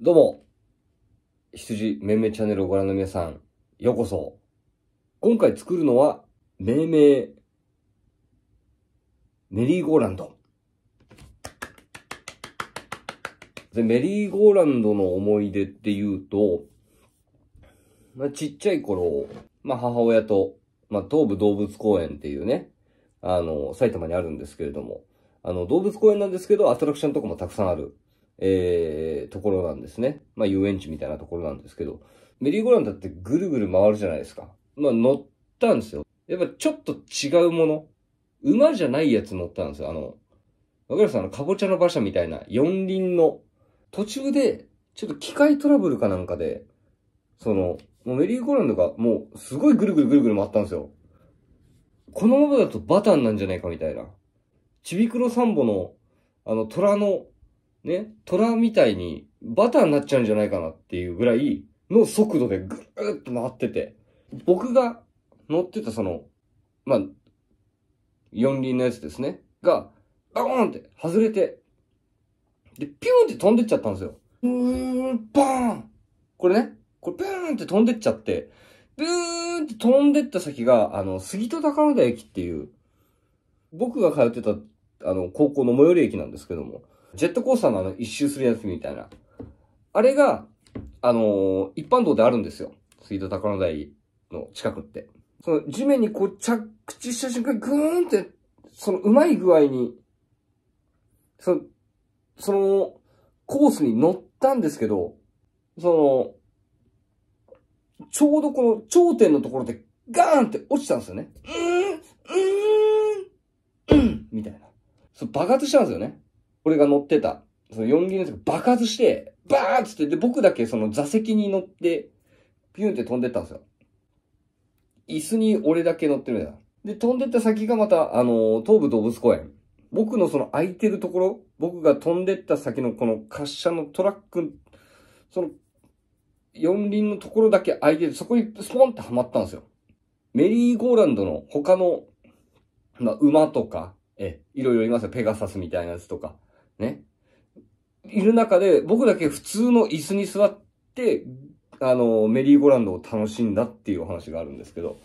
どうも、羊めんめチャンネルをご覧の皆さん、ようこそ。今回作るのは、めめい、メリーゴーランド。で、メリーゴーランドの思い出っていうと、まあ、ちっちゃい頃、まあ、母親と、まあ、東武動物公園っていうね、あの、埼玉にあるんですけれども、あの、動物公園なんですけど、アトラクションとかもたくさんある、えー、ところなんですね。まあ、遊園地みたいなところなんですけど、メリーゴーランドってぐるぐる回るじゃないですか。まあ、乗ったんですよ。やっぱちょっと違うもの。馬じゃないやつ乗ったんですよ。あの、わかりますあの、かぼちゃの馬車みたいな四輪の途中で、ちょっと機械トラブルかなんかで、その、もうメリーゴーランドがもうすごいぐるぐるぐるぐる回ったんですよ。このままだとバタンなんじゃないかみたいな。ちびくろサンボの、あの、虎のね、虎みたいにバターになっちゃうんじゃないかなっていうぐらいの速度でぐーっと回ってて、僕が乗ってたその、まあ、四輪のやつですね、が、バーンって外れて、で、ピューンって飛んでっちゃったんですよ。うーん、バーンこれね、これピューンって飛んでっちゃって、ブーンって飛んでった先が、あの、杉戸高野田駅っていう、僕が通ってた、あの、高校の最寄り駅なんですけども、ジェットコースターのあの一周するやつみたいな。あれが、あのー、一般道であるんですよ。水道高野台の近くって。その地面にこう着地した瞬間、ぐーんって、そのうまい具合に、その、その、コースに乗ったんですけど、その、ちょうどこの頂点のところでガーンって落ちたんですよね。うーん、うーん、うん、みたいな。そう爆発したんですよね。俺が乗ってた、その4輪のやつが爆発して、バーンつって、で、僕だけその座席に乗って、ピュンって飛んでったんですよ。椅子に俺だけ乗ってるんだよ。で、飛んでった先がまた、あのー、東武動物公園。僕のその空いてるところ、僕が飛んでった先のこの滑車のトラック、その、四輪のところだけ空いてて、そこにスポンってはまったんですよ。メリーゴーランドの他の、まあ、馬とか、え、いろいろいますよ。ペガサスみたいなやつとか。ね。いる中で、僕だけ普通の椅子に座って、あの、メリーゴランドを楽しんだっていうお話があるんですけど、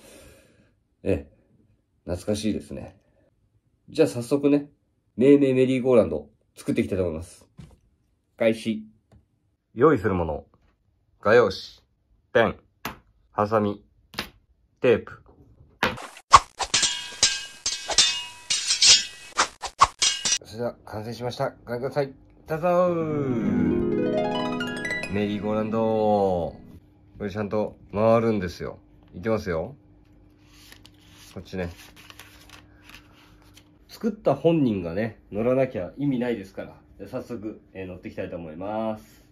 え、懐かしいですね。じゃあ早速ね、命名メリーゴーランド作っていきたいと思います。開始。用意するもの。画用紙、ペン、ハサミ、テープ、それでは完成しました。ご覧ください。どうぞメリーゴーランドこれちゃんと回るんですよ。いきますよ。こっちね。作った本人がね、乗らなきゃ意味ないですから。じゃ早速、えー、乗っていきたいと思います。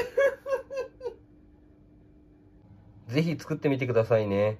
ぜひ作ってみてくださいね。